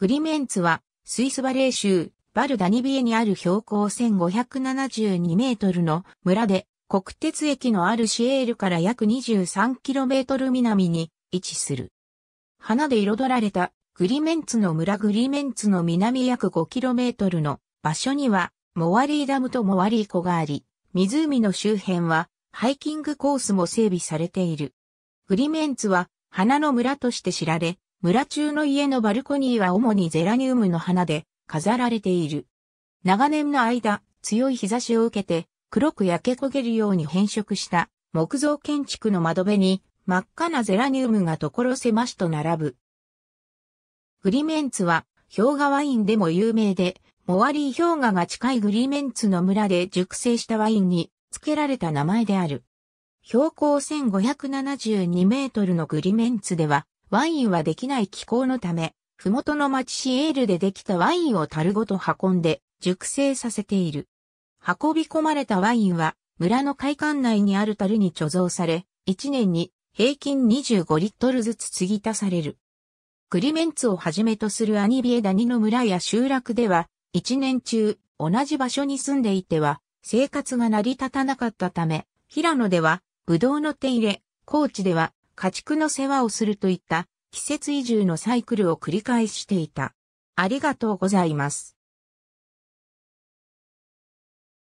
グリメンツは、スイスバレー州、バルダニビエにある標高1572メートルの村で、国鉄駅のあるシエールから約2 3トル南に位置する。花で彩られたグリメンツの村グリメンツの南約5トルの場所には、モワリーダムとモワリー湖があり、湖の周辺はハイキングコースも整備されている。グリメンツは花の村として知られ、村中の家のバルコニーは主にゼラニウムの花で飾られている。長年の間、強い日差しを受けて黒く焼け焦げるように変色した木造建築の窓辺に真っ赤なゼラニウムが所狭しと並ぶ。グリメンツは氷河ワインでも有名で、モワリー氷河が近いグリメンツの村で熟成したワインに付けられた名前である。標高1572メートルのグリメンツではワインはできない気候のため、麓の町シエールでできたワインを樽ごと運んで熟成させている。運び込まれたワインは村の会館内にある樽に貯蔵され、1年に平均25リットルずつ継ぎ足される。クリメンツをはじめとするアニビエダニの村や集落では、1年中同じ場所に住んでいては生活が成り立たなかったため、平野ではブドウの手入れ、高知では家畜の世話をするといった季節移住のサイクルを繰り返していた。ありがとうございます。